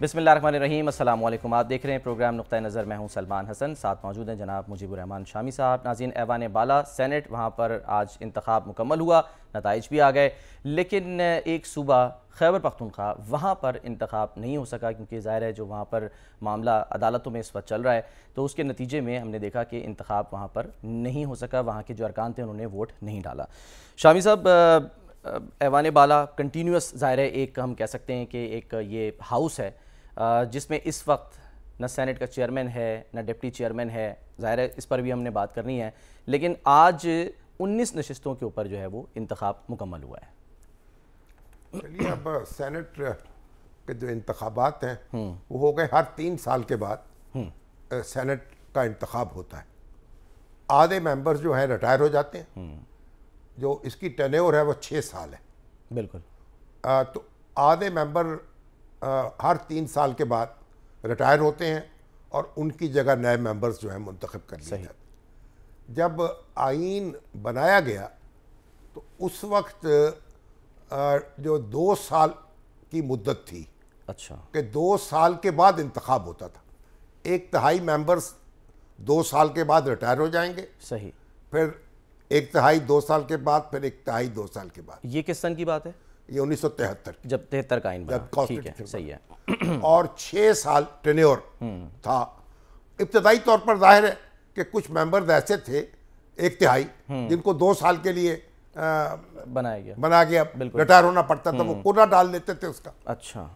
बिसमिल्ल रहीम अल्लाम आप देख रहे हैं प्रोग्राम नुक़ नज़र मैं हूं सलमान हसन साथ मौजूद हैं जनाब मुजीबरहमान शामी साहब नाजीन ऐवान बाला सेनेट वहाँ पर आज इंतखब मुकम्मल हुआ नतज भी आ गए लेकिन एक सूबा खैबर पख्तनख्वा वहाँ पर इंतखब नहीं हो सका क्योंकि ज़ाहिर है जो वहाँ पर मामला अदालतों में इस वक्त चल रहा है तो उसके नतीजे में हमने देखा कि इंतखब वहाँ पर नहीं हो सका वहाँ के जो अरकान थे उन्होंने वोट नहीं डाला शामी साहब ऐवान बाला कंटिन्यूस ज़ाहिर है एक हम कह सकते हैं कि एक ये हाउस है जिसमें इस वक्त न सेनेट का चेयरमैन है न डिप्टी चेयरमैन है ज़ाहिर है इस पर भी हमने बात करनी है लेकिन आज 19 नशस्तों के ऊपर जो है वो इंतखब मुकम्मल हुआ है चलिए अब सेनेट के जो इंतबात हैं हम्म। वो हो गए हर तीन साल के बाद सेनेट हम्म। का इंतखब होता है आधे मेंबर्स जो हैं रिटायर हो जाते हैं हम्म। जो इसकी टर्नओवर है वो छः साल है बिल्कुल आ, तो आधे मेंबर हर तीन साल के बाद रिटायर होते हैं और उनकी जगह नए मेंबर्स जो हैं मंतखब कर लिए जाते जब आइन बनाया गया तो उस वक्त जो दो साल की मुद्दत थी अच्छा कि दो साल के बाद इंतखब होता था एक तिहाई मेंबर्स दो साल के बाद रिटायर हो जाएंगे सही फिर एक तिहाई दो साल के बाद फिर एक तिहाई दो साल के बाद ये किस सन की बात है ये उन्नीस सौ तिहत्तर जब तिहत्तर का आइन जब ठीक है सही है और छह साल टेन्योर हम्म। था इब्तदाई तौर पर जाहिर है कि कुछ मेंबर ऐसे थे एक तिहाई हम्म। जिनको दो साल के लिए बनाया गया बना गया रिटायर होना पड़ता था वो कोना हम्म। डाल देते थे उसका अच्छा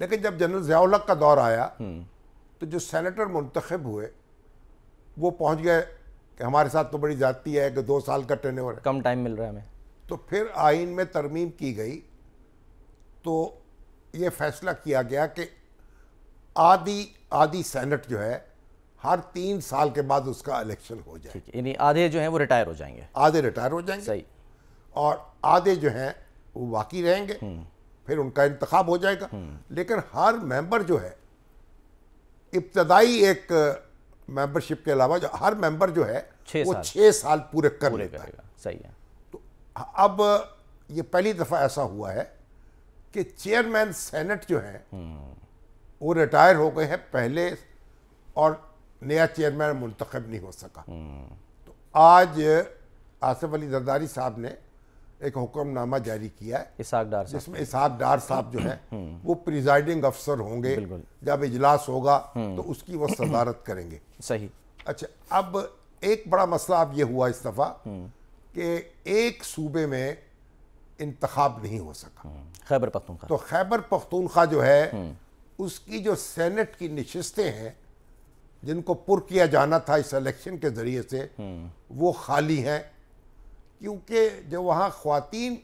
लेकिन जब जनरल जयालक का दौर आया तो जो सेनेटर मुंतखब हुए वो पहुंच गए कि हमारे साथ तो बड़ी जाती है कि दो साल का टेन्योर है कम टाइम मिल रहा है हमें तो फिर आइन में तरमीम की गई तो ये फैसला किया गया कि आधी आधी सेनेट जो है हर तीन साल के बाद उसका इलेक्शन हो जाए यानी आधे जो हैं वो रिटायर हो जाएंगे आधे रिटायर हो जाएंगे सही और आधे जो हैं वो बाकी रहेंगे हम्म। फिर उनका इंतखब हो जाएगा हम्म। लेकिन हर मेंबर जो है इब्तदाई एक मेंबरशिप के अलावा जो हर मेंबर जो है वो छः साल पूरे कर लेगा सही है अब ये पहली दफ़ा ऐसा हुआ है कि चेयरमैन सेनेट जो है वो रिटायर हो गए हैं पहले और नया चेयरमैन मुंतखब नहीं हो सका तो आज आसिफ अली जरदारी साहब ने एक हुक्मनामा जारी किया है जिसमें इसहाक डार साहब जो है वो प्रिजाइडिंग अफसर होंगे जब इजलास होगा हम्म। तो उसकी वो सदारत करेंगे सही अच्छा अब एक बड़ा मसला अब ये हुआ इस दफ़ा हम्म। कि एक सूबे में इंतखब नहीं हो सका हम्म, खैबर पख्तूनखा तो खैबर पख्तूनखा जो है हम्म। उसकी जो सेनेट की नशस्तें हैं जिनको पुर किया जाना था इस इलेक्शन के ज़रिए से हम्म। वो खाली हैं क्योंकि जो वहाँ खातन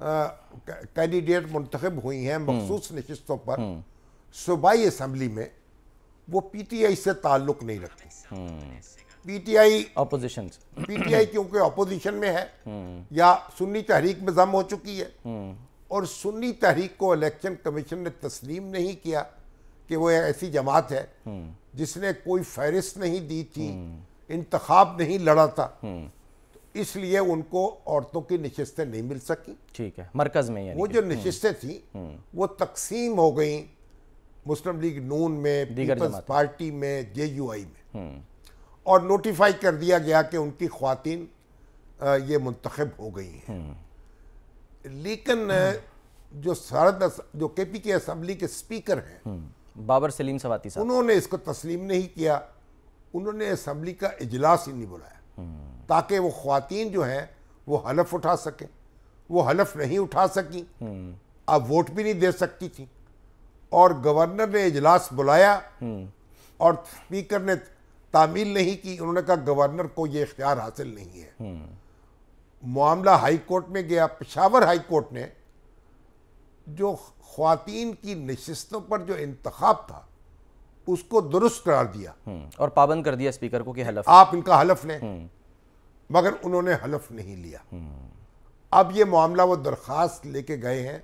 कैंडिडेट मंतखब हुई हैं मखसूस नशस्तों पर सूबाई असम्बली में वो पी टी आई से ताल्लुक़ नहीं रखती पीटीआई अपोजिशन पीटीआई क्योंकि अपोजिशन में है हम्म। या सुन्नी तहरीक में जम हो चुकी है हम्म। और सुन्नी तहरीक को इलेक्शन कमीशन ने तस्लीम नहीं किया कि वो ऐसी जमात है हम्म। जिसने कोई फहरिस्त नहीं दी थी इंतखब नहीं लड़ा था तो इसलिए उनको औरतों की नशस्तें नहीं मिल सकी ठीक है मरकज में वो जो नशस्तें थी वो तकसीम हो गई मुस्लिम लीग नून में पीपल्स पार्टी में जे यू आई में और नोटिफाई कर दिया गया कि उनकी खातन ये मंतखब हो गई हैं हम्म। लेकिन जो सरद जो के पी के असम्बली के स्पीकर हैं हम्म। बाबर सलीम सवाती साहब उन्होंने इसको तस्लीम नहीं किया उन्होंने असम्बली का इजलास ही नहीं बुलाया हम्म। ताकि वो खातन जो हैं वो हलफ उठा सकें वो हलफ नहीं उठा सकी अब वोट भी नहीं दे सकती थी और गवर्नर ने इजलास बुलाया और स्पीकर ने तामील नहीं की उन्होंने कहा गवर्नर को ये इख्तियार हासिल नहीं है हम्म। मामला हाई कोर्ट में गया पेशावर हाई कोर्ट ने जो खातन की नशस्तों पर जो इंतखब था उसको दुरुस्त करार दिया हम्म, और पाबंद कर दिया स्पीकर को कि हलफ आप इनका हलफ लें हम्म। मगर उन्होंने हलफ नहीं लिया अब ये मामला वो दरख्वास्त लेके गए हैं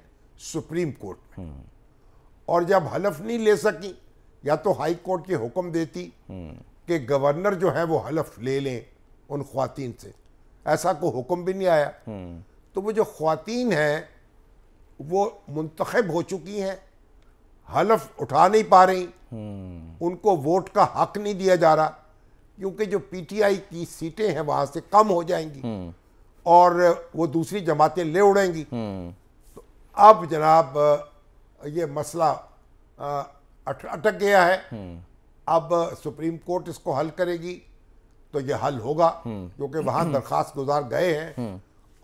सुप्रीम कोर्ट में और जब हलफ नहीं ले सकी या तो हाई कोर्ट के हुक्म देती कि गवर्नर जो है वो हलफ ले लें उन खातन से ऐसा कोई हुक्म भी नहीं आया तो वो जो खातन हैं वो मुंतखब हो चुकी हैं हलफ उठा नहीं पा रही उनको वोट का हक नहीं दिया जा रहा क्योंकि जो पीटीआई की सीटें हैं वहां से कम हो जाएंगी और वो दूसरी जमातें ले उड़ेंगी तो अब जनाब ये मसला अटक गया है अब सुप्रीम कोर्ट इसको हल करेगी तो ये हल होगा क्योंकि वहां दरखास्त गुजार गए हैं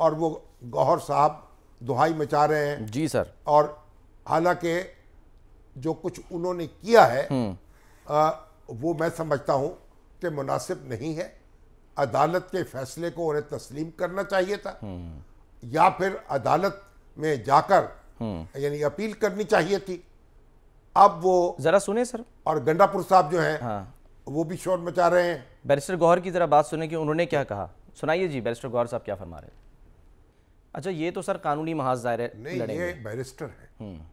और वो गौहर साहब दुहाई मचा रहे हैं जी सर और हालांकि जो कुछ उन्होंने किया है आ, हम्म। वो मैं समझता हूँ कि मुनासिब नहीं है अदालत के फैसले को उन्हें तस्लीम करना चाहिए था हम्म। या फिर अदालत में जाकर हम्म। यानी अपील करनी चाहिए थी अब वो जरा सुने सर और गंडापुर साहब जो है हाँ वो भी शोर मचा रहे हैं बैरिस्टर गौहर की जरा बात सुने कि उन्होंने क्या कहा सुनाइए जी बैरिस्टर गौहर साहब क्या फरमा रहे अच्छा ये तो सर कानूनी महाज दायरे नहीं ये बैरिस्टर है हम्म।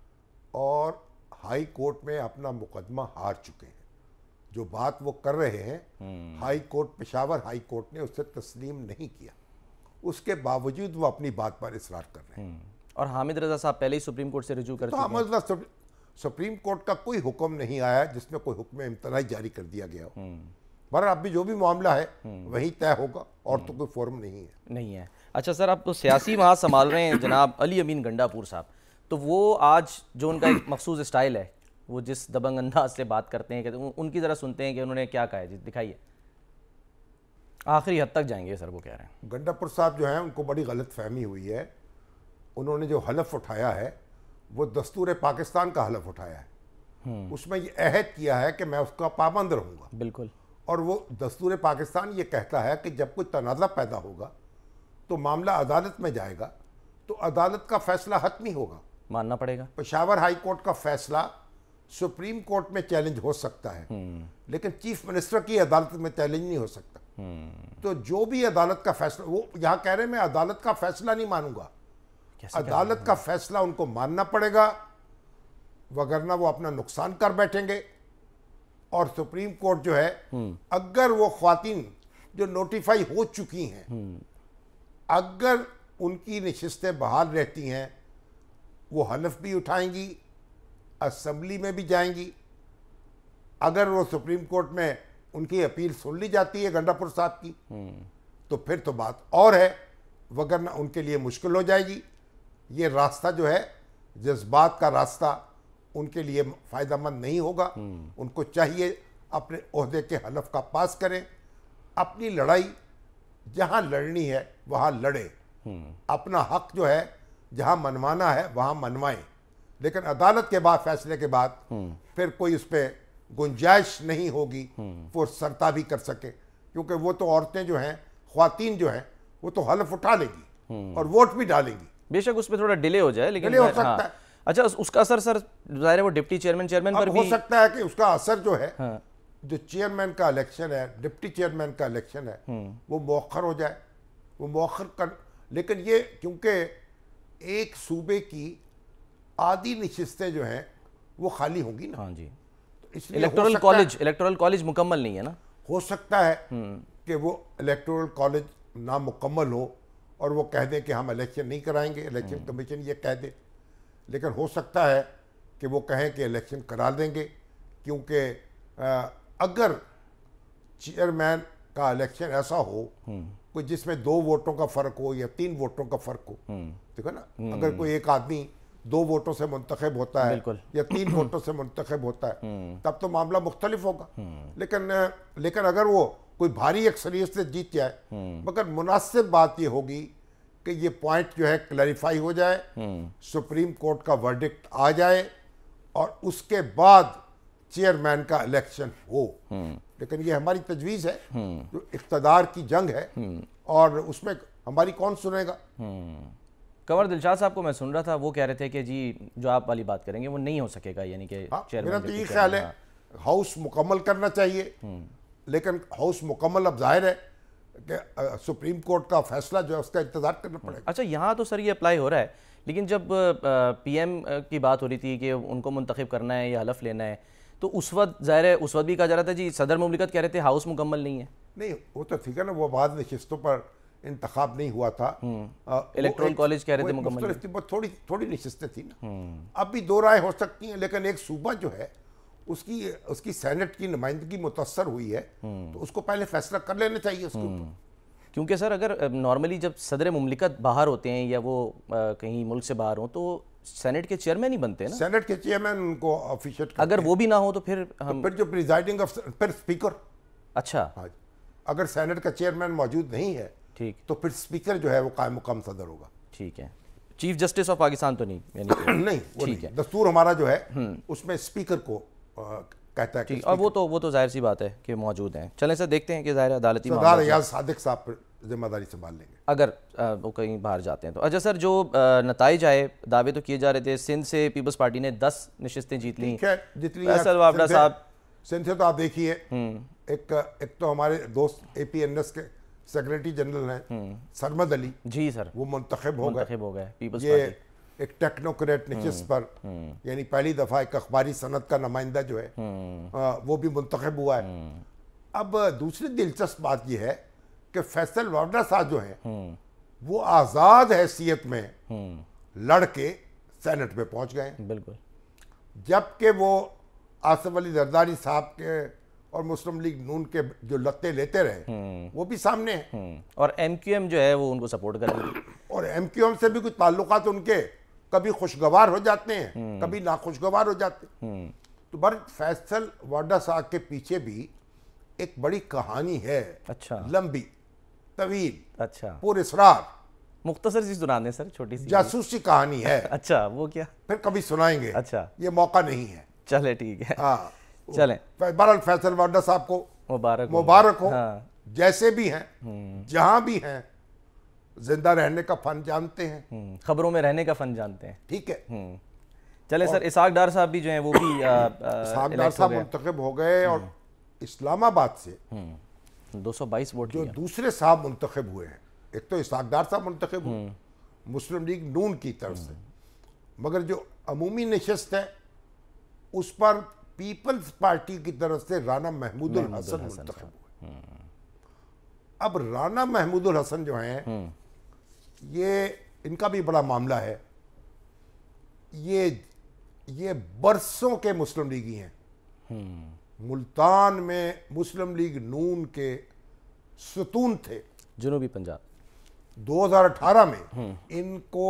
और हाई कोर्ट में अपना मुकदमा हार चुके हैं जो बात वो कर रहे हैं हम्म। High court Peshawar high court ने उसे तस्लीम नहीं किया उसके बावजूद वो अपनी बात पर इसरार कर रहे हैं हम्म। और हामिद रजा साहब पहले ही सुप्रीम कोर्ट से रजू कर तो चुके हैं। सुप्रीम कोर्ट का कोई हुक्म नहीं आया जिसमें कोई हुक्म इम्तनाई जारी कर दिया गया हो हम्म। बहर अब भी जो भी मामला है हम्म। वही तय होगा और तो हम्म। कोई फॉर्म नहीं है नहीं है अच्छा सर आप तो सियासी महा संभाल रहे हैं जनाब अली अमीन गंडापुर साहब तो वो आज जो उनका एक मखसूस स्टाइल है वो जिस दबंग अंदाज से बात करते हैं कहते उनकी ज़रा सुनते हैं कि उन्होंने क्या कहा है जी दिखाइए आखिरी हद तक जाएंगे सर वो कह रहे हैं गंडापुर साहब जो हैं उनको बड़ी गलत फहमी हुई है उन्होंने जो हलफ उठाया है वो दस्तूर पाकिस्तान का हलफ उठाया है हम्म। उसमें ये अहद किया है कि मैं उसका पाबंद रहूँगा बिल्कुल और वो दस्तूर पाकिस्तान ये कहता है कि जब कोई तनाज़ा पैदा होगा तो मामला अदालत में जाएगा तो अदालत का फैसला हतमी होगा मानना पड़ेगा पेशावर हाई कोर्ट का फैसला सुप्रीम कोर्ट में चैलेंज हो सकता है हम्म। लेकिन चीफ मिनिस्टर की अदालत में चैलेंज नहीं हो सकता हम्म। तो जो भी अदालत का फैसला वो यहाँ कह रहे हैं मैं अदालत का फैसला नहीं मानूंगा अदालत का फैसला उनको मानना पड़ेगा वगरना वो अपना नुकसान कर बैठेंगे और सुप्रीम कोर्ट जो है हम्म। अगर वो खातिन जो नोटिफाई हो चुकी हैं हम्म। अगर उनकी नशस्तें बहाल रहती हैं वो हलफ भी उठाएंगी असम्बली में भी जाएंगी अगर वो सुप्रीम कोर्ट में उनकी अपील सुन ली जाती है गंडापुर साहब की हम्म। तो फिर तो बात और है वगरना उनके लिए मुश्किल हो जाएगी ये रास्ता जो है जज्बात का रास्ता उनके लिए मंद नहीं होगा हम्म। उनको चाहिए अपने अहदे के हलफ का पास करें अपनी लड़ाई जहाँ लड़नी है वहाँ लड़े हम्म। अपना हक जो है जहाँ मनवाना है वहाँ मनवाएं लेकिन अदालत के बाद फैसले के बाद हम्म। फिर कोई उस पर गुंजाइश नहीं होगी वो सरता भी कर सके क्योंकि वो तो औरतें जो हैं खातन जो हैं वो तो हलफ उठा लेगी और वोट भी डालेंगी बेशक उसमें थोड़ा डिले हो जाए लेकिन हो सकता हाँ। है अच्छा उसका असर सर जाहिर है वो डिप्टी चेयरमैन चेयरमैन पर भी हो सकता है कि उसका असर जो है हाँ। जो चेयरमैन का इलेक्शन है डिप्टी चेयरमैन का इलेक्शन है हम्म। वो मौखर हो जाए वो मौखर कर लेकिन ये क्योंकि एक सूबे की आधी नशस्तें जो हैं वो खाली होंगी ना हाँ जी तो इलेक्टोरल कॉलेज इलेक्टोरल कॉलेज मुकम्मल नहीं है ना हो सकता है हम्म। कि वो इलेक्टोरल कॉलेज नामुकम्मल हो और वो कह दें कि हम इलेक्शन नहीं कराएंगे इलेक्शन हम्म। कमीशन ये कह दे लेकिन हो सकता है कि वो कहें कि इलेक्शन करा देंगे क्योंकि अगर चेयरमैन का इलेक्शन ऐसा हो हम्म। कोई जिसमें दो वोटों का फ़र्क हो या तीन वोटों का फ़र्क हो ठीक हम्म। है ना अगर कोई एक आदमी दो वोटों से मुंतखब होता है या तीन वोटों से मुंतखब होता है तब तो मामला मुख्तलिफ होगा लेकिन लेकिन अगर वो कोई भारी अक्सरियत से जीत जाए हम्म। मगर मुनासिब बात यह होगी कि ये पॉइंट जो है क्लैरिफाई हो जाए सुप्रीम हम्म। कोर्ट का वर्डिक्ट आ जाए और उसके बाद चेयरमैन का इलेक्शन हो हम्म। लेकिन ये हमारी तजवीज़ है जो इकतदार की जंग है और उसमें हमारी कौन सुनेगा कंवर दिलशाद साहब को मैं सुन रहा था वो कह रहे थे कि जी जो आप वाली बात करेंगे वो नहीं हो सकेगा यानी कि हाँ, मेरा तो ये ख्याल है हाउस मुकम्मल करना चाहिए लेकिन हाउस मुकम्मल अब जाहिर है कि सुप्रीम कोर्ट का फैसला जो है उसका इंतजार करना पड़ेगा अच्छा यहाँ तो सर ये अप्लाई हो रहा है लेकिन जब पीएम की बात हो रही थी कि उनको मुंतखब करना है या हलफ लेना है तो उस वक्त जाहिर है उस वक्त भी कहा जा रहा था जी सदर ममलिकत कह रहे थे हाउस मुकम्मल नहीं है नहीं वो तो ठीक है ना वो बाद नशस्तों पर इंतखब नहीं हुआ था इलेक्ट्रल हम्म। कॉलेज कह रहे थे मुकम्मल थोड़ी थोड़ी नशस्तें थी ना हम्म। अब भी दो राय हो सकती हैं लेकिन एक सूबा जो है उसकी उसकी सेनेट की नुमाइंदगी मुतासर हुई है हम्म। तो उसको पहले फैसला कर लेना चाहिए उसके हम्म। क्योंकि सर अगर नॉर्मली जब सदर मुमलिकत बाहर होते हैं या वो आ, कहीं मुल्क से बाहर हो तो सेनेट के चेयरमैन ही बनते हैं ना सेनेट के चेयरमैन उनको ऑफिशियल अगर वो भी ना हो तो फिर तो हम तो फिर जो प्रिजाइडिंग फिर स्पीकर अच्छा हाँ अगर सेनेट का चेयरमैन मौजूद नहीं है ठीक तो फिर स्पीकर जो है वो कायम मुकाम सदर होगा ठीक है चीफ जस्टिस ऑफ पाकिस्तान तो नहीं नहीं वो ठीक है दस्तूर हमारा जो है हम्म। उसमें स्पीकर को कहता है और वो तो वो तो जाहिर सी बात है कि मौजूद हैं चले सर देखते हैं कि जाहिर अदालती सादिक साहब जिम्मेदारी संभाल लेंगे अगर वो कहीं बाहर जाते हैं तो अच्छा सर जो नतज आए दावे तो किए जा रहे थे सिंध से पीपल्स पार्टी ने दस नशस्तें जीत ली जितनी सर वाबड़ा साहब सिंध से तो आप देखिए हम्म। एक एक तो हमारे दोस्त ए पी एन एस के सेक्रेटरी जनरल हैं हम्म। सरमद अली जी सर वो मुंतब हो गए हो गए पीपल्स पार्टी एक टेक्नोक्रेट जिस पर यानी पहली दफ़ा एक अखबारी सनत का नुमाइंदा जो है आ, वो भी मुंतखब हुआ है अब दूसरी दिलचस्प बात यह है कि फैसल वाड्रा साहब जो है वो आज़ाद हैसियत में लड़के सेनेट में पहुंच गए बिल्कुल जबकि वो आसफ अली जरदारी साहब के और मुस्लिम लीग नून के जो लत्ते लेते रहे वो भी सामने हैं और एम जो है वो उनको सपोर्ट कर और एम से भी कुछ ताल्लुकात उनके कभी खुशगवार हो जाते हैं हम्म। कभी नाखुशगवार हो जाते हैं हम्म। तो बर फैसल वाडा साहब के पीछे भी एक बड़ी कहानी है अच्छा लंबी तवील अच्छा पुरस्रार मुख्तसर जी सुना दें सर छोटी सी जासूसी कहानी है अच्छा वो क्या फिर कभी सुनाएंगे अच्छा ये मौका नहीं है चले ठीक है हाँ चले बर फैसल वाडा साहब को मुबारक मुबारक हो हाँ। जैसे भी हैं हम्म। जहां भी हैं जिंदा रहने का फन जानते हैं हम्म, खबरों में रहने का फन जानते हैं ठीक है हम्म। चले सर इसाक डार साहब भी जो है वो भी इसाक डार साहब मुंतब हो गए और हम्म। इस्लामाबाद से 222 वोट जो दूसरे साहब मुंतखब हुए हैं एक तो इसाक डार साहब मुंतखब हुए मुस्लिम लीग नून की तरफ से मगर जो अमूमी नशस्त है उस पर पीपल्स पार्टी की तरफ से राना महमूदुल हसन मुंतखब हुए अब राना महमूदुल हसन जो हैं ये इनका भी बड़ा मामला है ये ये बरसों के मुस्लिम लीगी हैं हम्म। मुल्तान में मुस्लिम लीग नून के सतून थे जुनूबी पंजाब 2018 में हम्म। इनको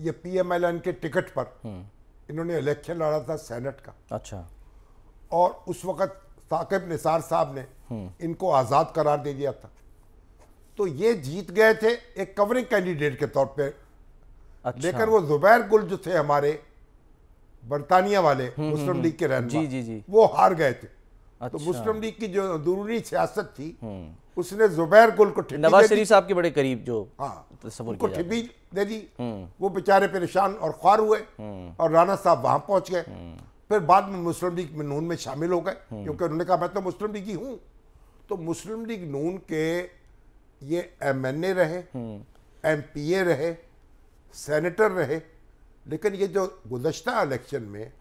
ये पीएमएलएन के टिकट पर हम्म। इन्होंने इलेक्शन लड़ा था सेनेट का अच्छा और उस वक्त साकिब निसार साहब ने इनको आज़ाद करार दे दिया था तो ये जीत गए थे एक कवरिंग कैंडिडेट के तौर पे अच्छा। लेकर वो जुबैर गुल जो थे हमारे बरतानिया वाले हम्म, हम्म, मुस्लिम हम्म। लीग के रहने जी जी जी वो हार गए थे तो अच्छा। तो मुस्लिम लीग की जो अंदरूनी सियासत थी उसने जुबैर गुल को नवाज शरीफ साहब के बड़े करीब जो हाँ उनको ठिबी दे दी वो बेचारे परेशान और ख्वार हुए और राणा साहब वहां पहुंच गए फिर बाद में मुस्लिम लीग में नून में शामिल हो गए क्योंकि उन्होंने कहा मैं तो मुस्लिम लीग ही हूँ तो मुस्लिम लीग नून के ये एमएनए रहे एमपीए रहे सेनेटर रहे लेकिन ये जो गुजशत इलेक्शन में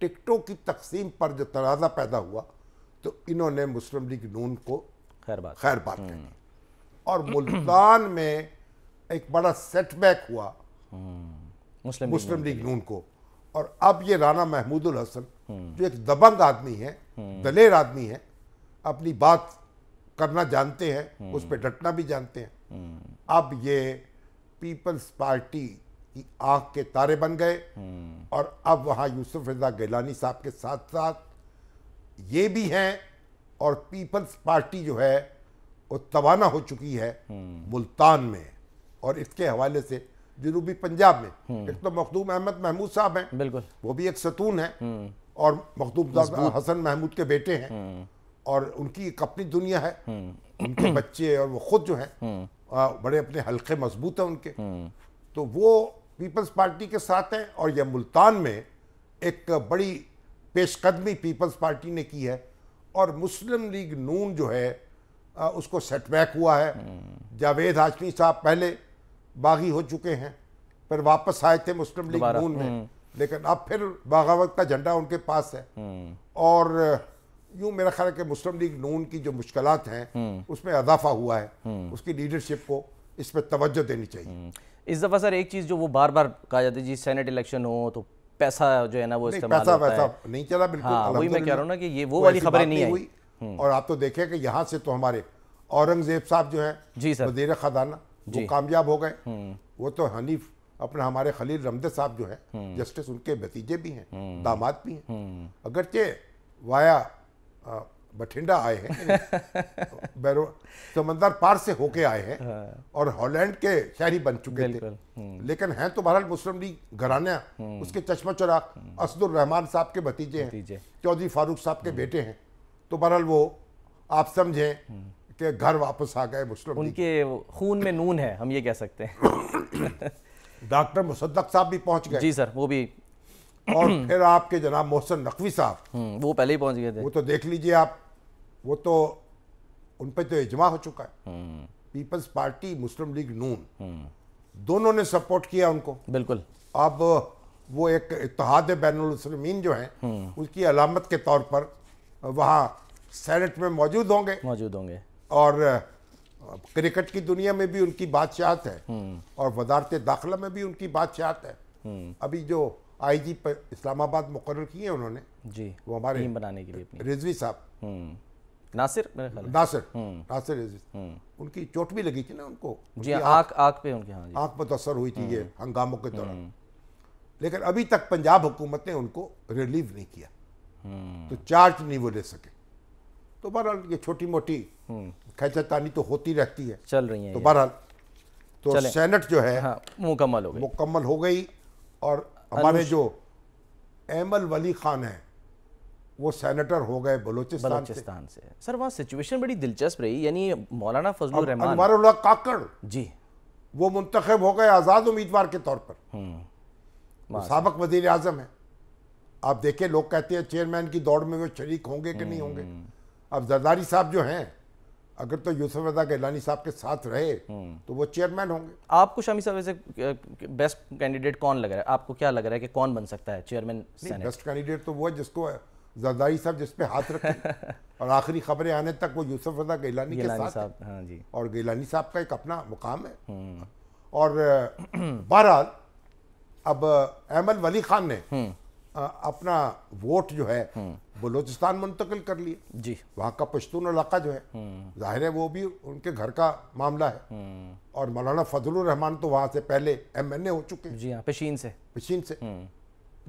टिकटों की तकसीम पर जो तनाज़ा पैदा हुआ तो इन्होंने मुस्लिम लीग नून को खैर बात खैर बात और मुल्तान में एक बड़ा सेटबैक हुआ मुस्लिम मुस्लिम लीग नून को और अब ये राना महमूदुल हसन जो एक दबंग आदमी है हम्म। दलेर आदमी है अपनी बात करना जानते हैं हम्म। उस पर डटना भी जानते हैं हम्म। अब ये पीपल्स पार्टी की आंख के तारे बन गए हम्म। और अब वहाँ यूसुफ रजा गैलानी साहब के साथ साथ ये भी हैं और पीपल्स पार्टी जो है वो तवाना हो चुकी है मुल्तान में और इसके हवाले से जनूबी पंजाब में एक तो मखदूम अहमद महमूद साहब हैं बिल्कुल वो भी एक सतून है और मखदूम हसन महमूद के बेटे हैं और उनकी एक अपनी दुनिया है उनके बच्चे और वो खुद जो है बड़े अपने हल्के मजबूत हैं उनके तो वो पीपल्स पार्टी के साथ हैं और यह मुल्तान में एक बड़ी पेशकदमी पीपल्स पार्टी ने की है और मुस्लिम लीग नून जो है आ, उसको सेटबैक हुआ है जावेद हाशमी साहब पहले बागी हो चुके हैं फिर वापस आए थे मुस्लिम लीग नून में हम्म। लेकिन अब फिर बागावत का झंडा उनके पास है और यूं मेरा ख्याल है कि मुस्लिम लीग नून की जो मुश्किल हैं हम्म। उसमें अजाफा हुआ है हम्म। उसकी लीडरशिप को इस पर तोज्जो देनी चाहिए हम्म। इस दफ़ा सर एक चीज़ जो वो बार बार कहा जाता है जी सेनेट इलेक्शन हो तो पैसा जो है ना वो इस्तेमाल पैसा वैसा नहीं चला बिल्कुल हाँ, वही मैं कह रहा हूँ ना कि ये वो वाली खबरें नहीं हुई और आप तो देखें कि यहाँ से तो हमारे औरंगजेब साहब जो है जी सर वजीर खजाना जो कामयाब हो गए वो तो हनीफ अपना हमारे खलील रमदे साहब जो है जस्टिस उनके भतीजे भी हैं दामाद भी हैं अगरचे वाया बठिंडा आए हैं बैरो समंदर पार से होके आए हैं हाँ। और हॉलैंड के शहरी बन चुके थे हम्म। लेकिन हैं तो बहरहाल मुस्लिम लीग घराना हम्म। उसके चश्मा चौराक हम्म। असदुर रहमान साहब के भतीजे हैं चौधरी फारूक साहब के बेटे हैं तो बहरहाल वो आप समझें कि घर वापस आ गए मुस्लिम उनके खून में नून है हम ये कह सकते हैं डॉक्टर मुसद्दक साहब भी पहुंच गए जी सर वो भी और फिर आपके जनाब मोहसन नकवी साहब हम्म, वो पहले ही पहुंच गए थे वो तो देख लीजिए आप वो तो उन पर तो इजमा हो चुका है हम्म। पीपल्स पार्टी मुस्लिम लीग नून हम्म। दोनों ने सपोर्ट किया उनको बिल्कुल अब वो एक इतिहाद बैनमीन जो है उसकी अलामत के तौर पर वहाँ सेनेट में मौजूद होंगे मौजूद होंगे और क्रिकेट की दुनिया में भी उनकी बादशाहत है और वजारत दाखिला में भी उनकी बादशाहत है अभी जो आई जी इस्लामाबाद मुकर किए उन्होंने जी वो हमारे टीम बनाने के लिए रिजवी साहब हम्म, नासिर नासिर हम्म, नासिर रिजवी हम्म। उनकी चोट भी लगी थी ना उनको जी आँख आँख पे उनके हाँ तो असर हुई थी ये हंगामों के दौरान लेकिन अभी तक पंजाब हुकूमत ने उनको रिलीव नहीं किया तो चार्ज नहीं वो ले सके तो बहरहाल ये छोटी मोटी खैचतानी तो होती रहती है चल रही है तो बहरहाल तो सेनेट जो है हाँ, मुकम्मल हो गई मुकम्मल हो गई और हमारे जो एमल वली खान है वो सेनेटर हो गए बलोचिस्तान, बलूचिस्तान से।, से सर वहाँ सिचुएशन बड़ी दिलचस्प रही यानी मौलाना फजल रहमान काकड़ जी वो मुंतखब हो गए आज़ाद उम्मीदवार के तौर पर हम्म। सबक वजीर आजम है आप देखें लोग कहते हैं चेयरमैन की दौड़ में वो शरीक होंगे कि नहीं होंगे हम्म। अब जरदारी साहब जो हैं अगर तो यूसुफ रजा गैलानी साहब के साथ रहे हम्म। तो वो चेयरमैन होंगे आपको शमी साहब वैसे बेस्ट कैंडिडेट कौन लग रहा है आपको क्या लग रहा है कि कौन बन सकता है चेयरमैन बेस्ट कैंडिडेट तो वो है जिसको जरदारी साहब जिसपे हाथ रखे और आखिरी खबरें आने तक वो यूसुफ रजा गैलानी के साथ साहब हाँ जी और गैलानी साहब का एक अपना मुकाम है हम्म। और बहरहाल अब अहमद वली खान ने हम्म। अपना वोट जो है हम्म। बलोचिस्तान मुंतकिल कर लिए जी वहाँ का पश्तून इलाका जो है हम्म। जाहिर है वो भी उनके घर का मामला है हम्म। और मौलाना फजल रहमान तो वहाँ से पहले एम एन ए हो चुके जी हाँ पशीन से पशीन से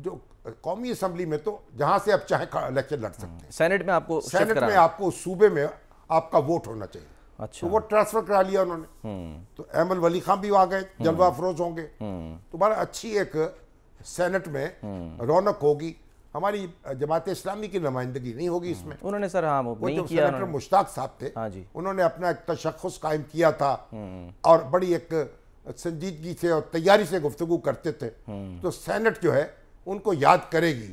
जो कौमी असम्बली में तो जहाँ से आप चाहे इलेक्शन लड़ सकते हैं सेनेट में आपको सेनेट में आपको सूबे में आपका वोट होना चाहिए अच्छा तो वो ट्रांसफर करा लिया उन्होंने तो एम एल वली खां भी आ गए जलवा अफरोज होंगे तो बड़ा अच्छी एक सेनेट में रौनक होगी हमारी जमात इस्लामी की नुमाइंदगी नहीं होगी इसमें हम्म। उन्होंने सर हाँ वो किया सेनेटर मुश्ताक साहब थे हाँ जी उन्होंने अपना एक तशखस कायम किया था हम्म। और बड़ी एक संजीदगी से और तैयारी से गुफ्तु करते थे हम्म। तो सेनेट जो है उनको याद करेगी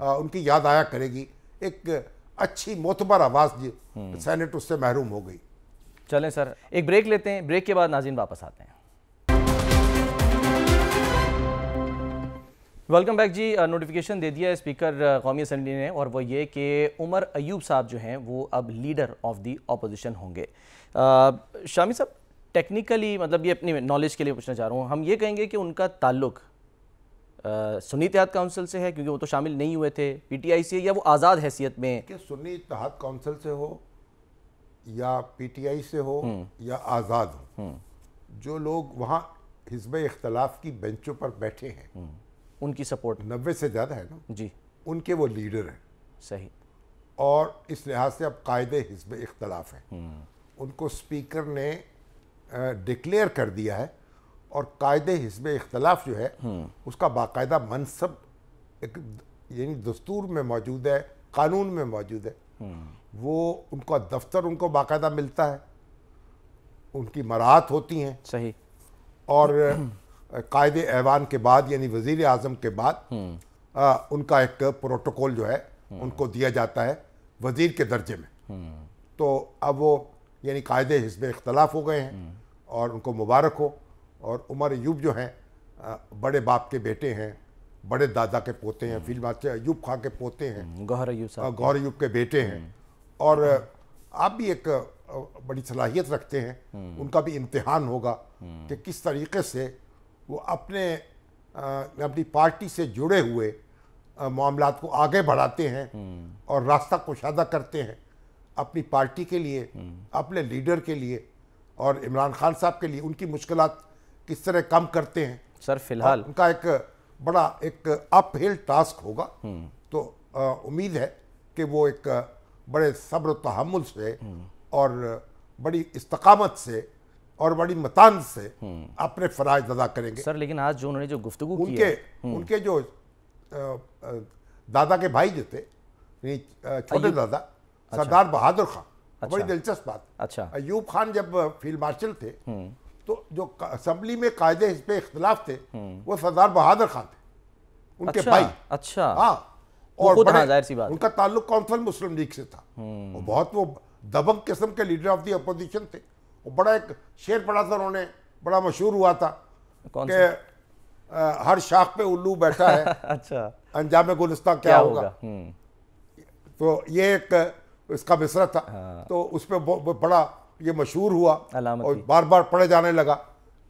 आ, उनकी याद आया करेगी एक अच्छी मोतबर आवाज़ सेनेट उससे महरूम हो गई चलें सर एक ब्रेक लेते हैं ब्रेक के बाद नाजिन वापस आते हैं वेलकम बैक जी नोटिफिकेशन दे दिया है स्पीकर कौमी असम्बली ने और वो ये कि उमर अयूब साहब जो हैं वो अब लीडर ऑफ दी अपोजिशन होंगे शामी साहब टेक्निकली मतलब ये अपनी नॉलेज के लिए पूछना चाह रहा हूँ हम ये कहेंगे कि उनका ताल्लुक सुन्नी इतिहाद काउंसिल से है क्योंकि वो तो शामिल नहीं हुए थे आई से या वो आज़ाद हैसियत में कि सुनी इतिहाद काउंसिल से हो या आई से हो हम्म। या आज़ाद हो हम्म। जो लोग वहाँ हिजब इख्तलाफ की बेंचों पर बैठे हैं हम्म। उनकी सपोर्ट नब्बे से ज़्यादा है ना जी उनके वो लीडर हैं सही और इस लिहाज से अब कायद हिस्ब इख्तलाफ है हम्म। उनको स्पीकर ने डिक्लेयर कर दिया है और कायद हिजब इख्तलाफ जो है हम्म। उसका बाकायदा मनसब एक यानी दस्तूर में मौजूद है कानून में मौजूद है हम्म। वो उनका दफ्तर उनको बाकायदा मिलता है उनकी मराहत होती हैं सही और कायद ऐवान के बाद यानी वजीर अजम के बाद आ, हम्म। उनका एक प्रोटोकॉल जो है हम्म। उनको दिया जाता है वजीर के दर्जे में हम्म। तो अब वो यानी कायद हिस्ब इख्तलाफ हो गए हैं और उनको मुबारक हो और उमर यूब जो हैं बड़े बाप के बेटे हैं बड़े दादा के पोते हैं फिल्म मास्टर अयूब खां के पोते हैं गौर अयूब गौहर अयूब के बेटे हैं और आप भी एक बड़ी सलाहियत रखते हैं उनका भी इम्तहान होगा कि किस तरीके से वो अपने अपनी पार्टी से जुड़े हुए मामला को आगे बढ़ाते हैं हम्म। और रास्ता कुशादा करते हैं अपनी पार्टी के लिए हम्म। अपने लीडर के लिए और इमरान खान साहब के लिए उनकी मुश्किल किस तरह कम करते हैं सर फिलहाल उनका एक बड़ा एक अपहिल टास्क होगा हम्म। तो उम्मीद है कि वो एक बड़े सब्र तहमुल से और बड़ी इस्तकामत से और बड़ी मतान से हम्म। अपने फराज अदा करेंगे सर लेकिन आज जो उन्होंने जो गुफ्तु उनके हम्म। उनके जो दादा के भाई जो थे छोटे दादा अच्छा। सरदार बहादुर खान अच्छा। बड़ी दिलचस्प बात अच्छा अयूब खान जब फील्ड मार्शल थे हम्म। तो जो असम्बली में कायदे इस पे इख्तलाफ थे वो सरदार बहादुर खान थे उनके अच्छा, भाई अच्छा हाँ और बड़े, सी बात उनका ताल्लुक कौंसल मुस्लिम लीग से था वो बहुत वो दबंग किस्म के लीडर ऑफ दी अपोजिशन थे वो बड़ा एक शेर पढ़ा था उन्होंने बड़ा मशहूर हुआ था कि हर शाख पे उल्लू बैठा है अच्छा अंजाम गुलस्ता क्या, क्या होगा, हम्म। तो ये एक इसका मिसरा था हाँ। तो उस पर बड़ा ये मशहूर हुआ और बार बार पढ़े जाने लगा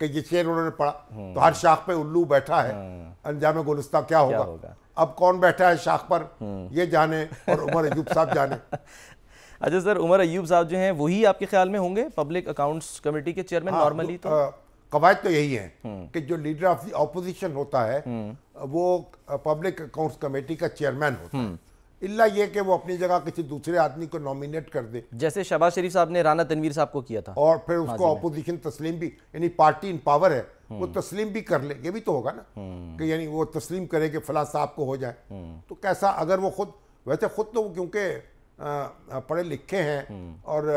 कि ये शेर उन्होंने पढ़ा हम्म। तो हर शाख पे उल्लू बैठा है हाँ। अंजाम गुलस्ता क्या, होगा? अब कौन बैठा है शाख पर हम्म। ये जाने और उमर अयूब साहब जाने अच्छा सर उमर अयूब साहब जो हैं वही आपके ख्याल में होंगे पब्लिक अकाउंट्स कमेटी के चेयरमैन नॉर्मली हाँ, तो कवायद तो यही है हम्म। कि जो लीडर ऑफ दी ऑपोजिशन होता है हम्म। वो पब्लिक अकाउंट्स कमेटी का चेयरमैन होता है हम्म। इल्ला ये कि वो अपनी जगह किसी दूसरे आदमी को नॉमिनेट कर दे जैसे शबाज शरीफ साहब ने राना तनवीर साहब को किया था और फिर उसको ऑपोजिशन हाँ तस्लीम भी यानी पार्टी इन पावर है वो तस्लीम भी कर ले ये भी तो होगा ना कि यानी वो तस्लीम करे कि फला साहब को हो जाए तो कैसा अगर वो खुद वैसे खुद तो क्योंकि पढ़े लिखे हैं हम्म। और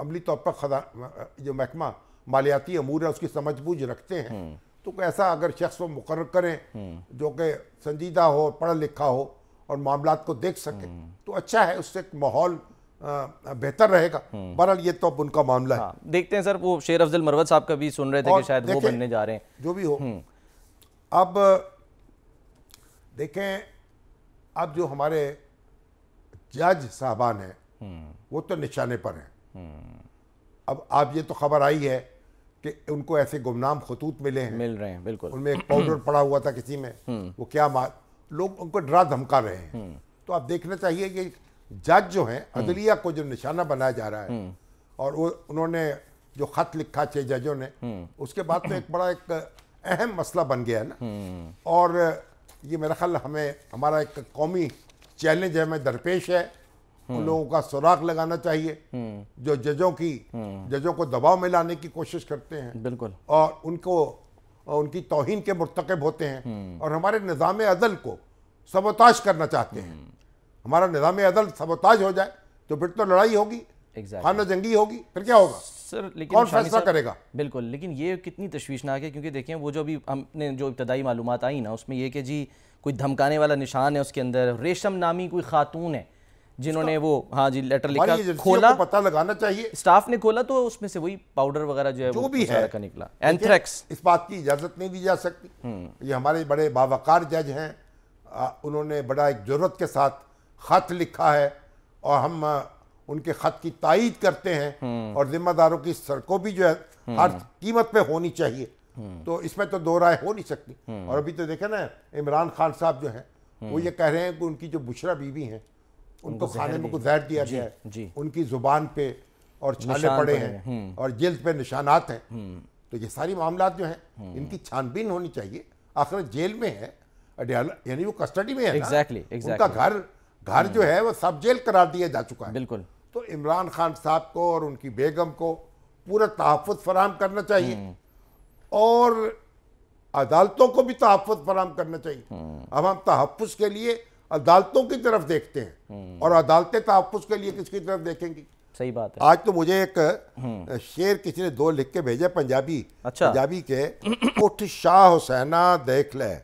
अमली तौर पर खजा जो महकमा मालियाती अमूर है उसकी समझ बूझ रखते हैं हम्म। तो ऐसा अगर शख्स वो मुकर करें हम्म। जो कि संजीदा हो पढ़ा लिखा हो और मामला को देख सके तो अच्छा है उससे माहौल बेहतर रहेगा बहरहाल ये तो अब उनका मामला हाँ, है देखते हैं सर वो शेर अफजल मरवत साहब का भी सुन रहे थे कि शायद वो बनने जा रहे हैं जो भी हो अब देखें अब जो हमारे जज साहबान हैं हम्म। वो तो निशाने पर हैं हम्म। अब आप ये तो खबर आई है कि उनको ऐसे गुमनाम खतूत मिले हैं मिल रहे हैं बिल्कुल उनमें एक पाउडर हम्म। पड़ा हुआ था किसी में वो क्या मार लोग उनको डरा धमका रहे हैं तो आप देखना चाहिए कि जज जो हैं अदलिया को जो निशाना बनाया जा रहा है और वो उन्होंने जो खत लिखा छह जजों ने उसके बाद तो एक बड़ा एक अहम मसला बन गया है ना और ये मेरा ख्याल हमें हमारा एक कौमी चैलेंज हमें दरपेश है उन लोगों का सुराख लगाना चाहिए जो जजों की जजों को दबाव में लाने की कोशिश करते हैं बिल्कुल और उनको उनकी तोहिन के मरतकब होते हैं हम्म। और हमारे निज़ाम अदल को सबोताज करना चाहते हैं हम्म। हमारा निज़ाम अदल सबोताज हो जाए तो फिर तो लड़ाई होगी exactly. खाना जंगी होगी फिर क्या होगा सर लेकिन कौन फैसला करेगा बिल्कुल लेकिन ये कितनी तश्वीशनाक है क्योंकि देखें वो जो अभी हमने जो इब्तदाई मालूम आई ना उसमें ये कि जी कोई धमकाने वाला निशान है उसके अंदर रेशम नामी कोई खातून है जिन्होंने वो हाँ जी लेटर लिखा खोला पता लगाना चाहिए स्टाफ ने खोला तो उसमें से वही पाउडर वगैरह जो है जो भी है का निकला एंथ्रेक्स इस बात की इजाजत नहीं दी जा सकती हम्म। ये हमारे बड़े बावकार जज हैं उन्होंने बड़ा एक जरूरत के साथ खत लिखा है और हम उनके खत की तायद करते हैं हम्म। और जिम्मेदारों की सड़कों भी जो है हर हम्म। कीमत पे होनी चाहिए हम्म। तो इसमें तो दो राय हो नहीं सकती हम्म। और अभी तो देखे ना इमरान खान साहब जो है वो हम्म। ये कह रहे हैं कि उनकी जो बुशरा बीवी है उनको खाने में कुछ जहर दिया गया है उनकी जुबान पे और छाले पड़े हैं और जल्द पे निशानात हैं तो ये सारी मामला जो हैं इनकी छानबीन होनी चाहिए आखिर जेल में है यानी वो कस्टडी में है exactly, exactly. उनका घर घर जो है वो सब जेल करार दिया जा चुका है बिल्कुल तो इमरान खान साहब को और उनकी बेगम को पूरा तहफ़ फराहम करना चाहिए और अदालतों को भी तहफ़ फराम करना चाहिए अब हम तहफ़ के लिए अदालतों की तरफ देखते हैं और अदालतें तहफ़ के लिए किसकी तरफ देखेंगी सही बात है आज तो मुझे एक हम्म। शेर किसी ने दो लिख के भेजे पंजाबी अच्छा पंजाबी के उठ शाह हुसैना देख ले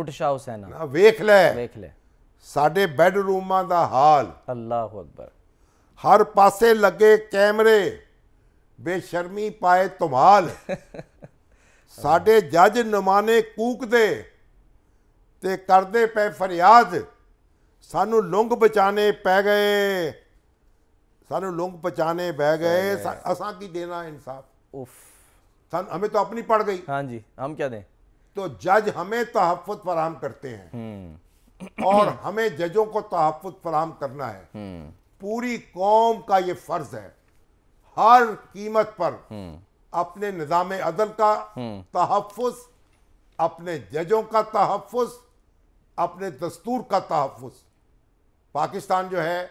उठ शाह हुसैना वेख ले वेख ले ਸਾਡੇ ਬੈਡਰੂਮਾਂ ਦਾ ਹਾਲ ਅੱਲਾਹੁ अकबर हर पासे लगे कैमरे बेशर्मी पाए तुम्हाल ਸਾਡੇ ਜੱਜ ਨਮਾਨੇ ਕੂਕਦੇ ਤੇ ਕਰਦੇ ਪਏ ਫਰਿਆਦ ਸਾਨੂੰ ਲੁੰਗ ਬਚਾਣੇ ਪੈ ਗਏ ਸਾਨੂੰ ਲੁੰਗ ਬਚਾਣੇ ਬਹਿ ਗਏ ਅਸਾਂ ਕੀ ਦੇਣਾ ਇਨਸਾਫ ਉਫ ਸਾਨੂੰ ਹਮੇ ਤਾਂ ਆਪਣੀ ਪੜ ਗਈ हाँ जी हम क्या दें तो जज हमें तहफ़ फराम करते हैं हम्म और हमें जजों को तहफ़ फराम करना है हम्म पूरी कौम का ये फर्ज है हर कीमत पर हम्म अपने निज़ाम अदल का हम्म। तहफ़ अपने जजों का तहफ़ अपने दस्तूर का तहफ़ पाकिस्तान जो है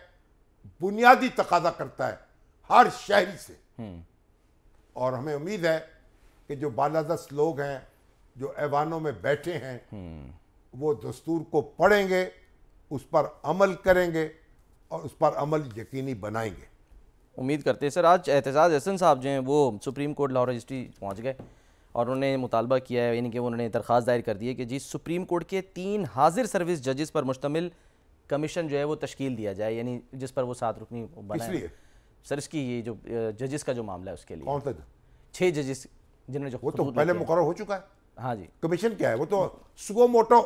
बुनियादी तकाजा करता है हर शहरी से हम्म। और हमें उम्मीद है कि जो बालादस्त लोग हैं जो ऐवानों में बैठे हैं हम्म। वो दस्तूर को पढ़ेंगे उस पर अमल करेंगे और उस पर अमल यकीनी बनाएंगे उम्मीद करते हैं सर आज एहतजाज एहसन साहब जो हैं वो सुप्रीम कोर्ट लाहौर रजिस्ट्री पहुँच गए और उन्होंने मुतालबा किया है यानी कि उन्होंने दरख्वास्त दायर कर दी है कि जी सुप्रीम कोर्ट के तीन हाजिर सर्विस जजेस पर मुश्तमिल कमीशन जो है वो तश्कील दिया जाए यानी जिस पर वो सात रुकनी बनाए सर इसकी ये जो जजेस का जो मामला है उसके लिए कौन सा छः जजेस जिन्होंने जो वो तो पहले मुकर हो चुका है हाँ जी कमीशन क्या है वो तो सुगो मोटो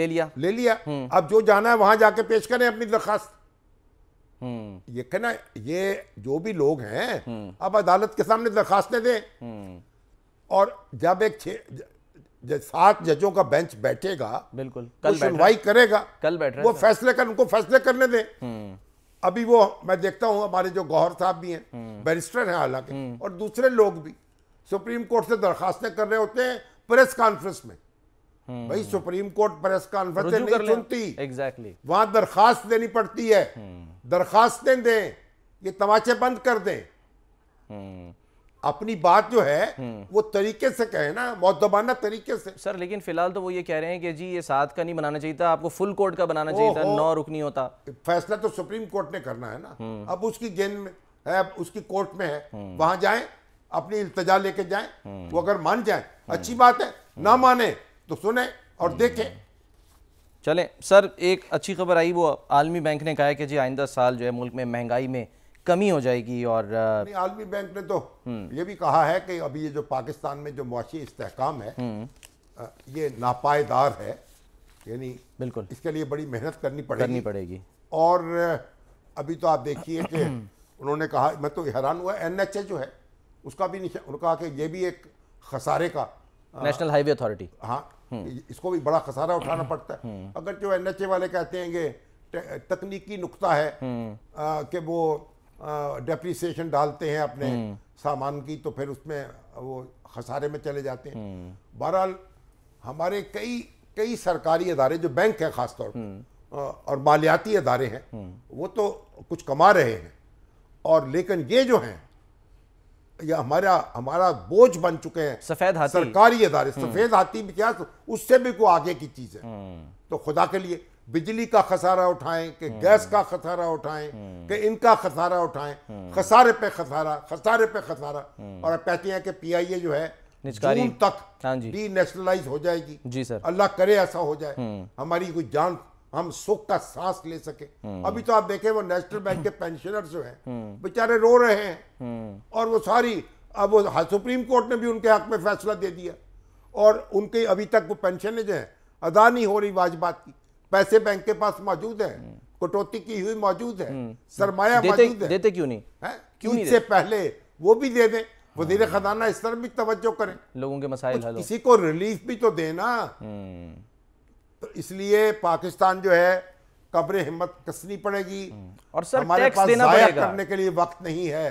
ले लिया ले लिया हम्म। अब जो जाना है वहाँ जाके पेश करें अपनी दरखास्त हम्म। ये कहना ये जो भी लोग हैं अब हम्म। अदालत के सामने दरखास्तें दें हम्म। और जब एक सात जजों का बेंच बैठेगा बिल्कुल कल सुनवाई करेगा कल बैठ वो फैसले कर उनको फैसले करने दें अभी वो मैं देखता हूँ हमारे जो गौहर साहब भी हैं बैरिस्टर हैं हालांकि और दूसरे लोग भी सुप्रीम कोर्ट से दरखास्तें कर रहे होते हैं प्रेस कॉन्फ्रेंस में भाई हम्म। सुप्रीम कोर्ट प्रेस कॉन्फ्रेंस नहीं सुनती एग्जैक्टली exactly. वहां दरखास्त देनी पड़ती है हम्म। दरखास्तें दें ये तमाचे बंद कर दें हम्म। अपनी बात जो है वो तरीके से कहे ना मौतबाना तरीके से सर लेकिन फिलहाल तो वो ये कह रहे हैं कि जी ये साथ का नहीं बनाना चाहिए था आपको फुल कोर्ट का बनाना चाहिए था नौ रुकनी होता फैसला तो सुप्रीम कोर्ट ने करना है ना अब उसकी गेंद में है उसकी कोर्ट में है वहां जाए अपनी इल्तजा लेके जाए वो अगर मान जाए अच्छी बात है ना माने तो सुने और हम्म। देखें चलें सर एक अच्छी खबर आई वो आलमी बैंक ने कहा है कि जी आइंदा साल जो है मुल्क में महंगाई में कमी हो जाएगी और आलमी बैंक ने तो हम्म। ये भी कहा है कि अभी ये जो पाकिस्तान में जो मुआशी इस्तेकाम है हम्म। ये नापायदार है यानी बिल्कुल इसके लिए बड़ी मेहनत करनी पड़ेगी करनी पड़ेगी और अभी तो आप देखिए कि उन्होंने कहा मैं तो हैरान हुआ एन एच जो है उसका भी नहीं उन्होंने कहा कि ये भी एक खसारे का नेशनल हाईवे अथॉरिटी हाँ हम्म। इसको भी बड़ा खसारा उठाना हम्म। पड़ता है हम्म। अगर जो ए वाले कहते हैं तकनीकी नुकता है कि वो डेप्रिसिएशन डालते हैं अपने सामान की तो फिर उसमें वो खसारे में चले जाते हैं बहरहाल हमारे कई कई सरकारी अदारे जो बैंक हैं खासतौर पर और मालियाती अदारे हैं वो तो कुछ कमा रहे हैं और लेकिन ये जो हैं या हमारा हमारा बोझ बन चुके हैं सफेद हाथी सरकारी अदारे हम्म। सफेद हाथी भी क्या उससे भी कोई आगे की चीज है हम्म। तो खुदा के लिए बिजली का खसारा उठाएं कि हम्म। गैस का खसारा उठाएं कि इनका खसारा उठाएं खसारे पे खसारा खसारे पे खसारा और आप कहते हैं कि पीआईए जो है जून तक डी हाँ नेशनलाइज हो जाएगी जी सर अल्लाह करे ऐसा हो जाए हमारी कोई जान हम सुख का सांस ले सके हम्म। अभी तो आप देखें वो नेशनल बैंक के पेंशनर जो हैं हम्म। बेचारे रो रहे हैं हम्म। और वो सारी अब वो सुप्रीम कोर्ट ने भी उनके हक में फैसला दे दिया और उनके अभी तक वो पेंशन जो है अदा नहीं हो रही वाजबात की पैसे बैंक के पास मौजूद है कटौती की हुई मौजूद है सरमाया मौजूद है देते क्यों नहीं है क्यों इससे पहले वो भी दे दें वजीर हाँ। खजाना इस तरफ भी तवज्जो करें लोगों के मसाइल किसी को रिलीफ भी तो देना तो इसलिए पाकिस्तान जो है कब्र हिम्मत कसनी पड़ेगी हम्म। और सर हमारे पास जाया करने के लिए वक्त नहीं है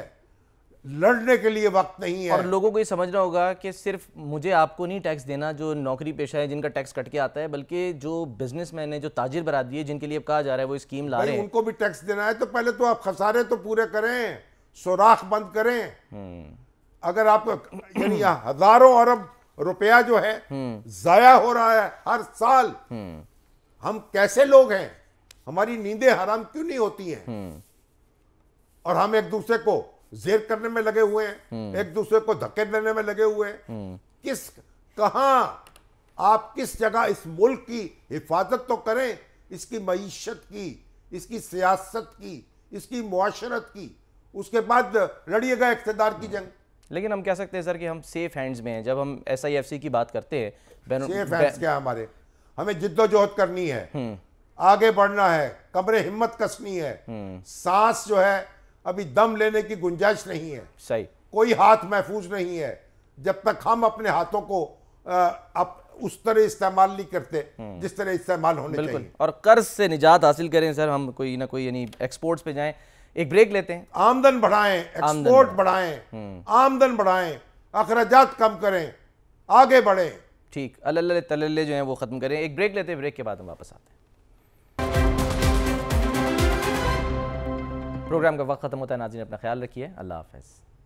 लड़ने के लिए वक्त नहीं है और लोगों को ये समझना होगा कि सिर्फ मुझे आपको नहीं टैक्स देना जो नौकरी पेशा है जिनका टैक्स कट के आता है बल्कि जो बिजनेसमैन है जो ताजिर बरा दिए जिनके लिए कहा जा रहा है वो स्कीम ला रहे हैं उनको भी टैक्स देना है तो पहले तो आप खसारे तो पूरे करें सुराख बंद करें हम्म। अगर आप यानी हजारों अरब रुपया जो है हम्म। जाया हो रहा है हर साल हम्म। हम कैसे लोग हैं हमारी नींदें हराम क्यों नहीं होती हैं हम्म। और हम एक दूसरे को जेर करने में लगे हुए हैं एक दूसरे को धक्के देने में लगे हुए हैं किस कहा आप किस जगह इस मुल्क की हिफाजत तो करें इसकी मीशत की इसकी सियासत की इसकी मुआशरत की उसके बाद लड़िएगा इकतेदार की जंग लेकिन हम कह सकते हैं सर कि हम सेफ हैंड्स में हैं जब हम एस आई एफ सी की बात करते हैं सेफ हैंड्स क्या हमारे हमें जिद्दोजहद करनी है हम्म। आगे बढ़ना है कमरे हिम्मत कसनी है हम्म। सांस जो है अभी दम लेने की गुंजाइश नहीं है सही कोई हाथ महफूज नहीं है जब तक हम अपने हाथों को आप उस तरह इस्तेमाल नहीं करते हम्म। जिस तरह इस्तेमाल होने चाहिए। और कर्ज से निजात हासिल करें सर हम कोई ना कोई यानी एक्सपोर्ट्स पे जाएं एक ब्रेक लेते हैं आमदन बढ़ाएं एक्सपोर्ट बढ़ाएं हम्म। आमदन बढ़ाएं अखराजात कम करें आगे बढ़ें ठीक अल्लाह तल्ले जो है वो ख़त्म करें एक ब्रेक लेते हैं ब्रेक के बाद हम वापस आते हैं प्रोग्राम का वक्त ख़त्म होता है नाजीन अपना ख्याल रखिए अल्लाह हाफिज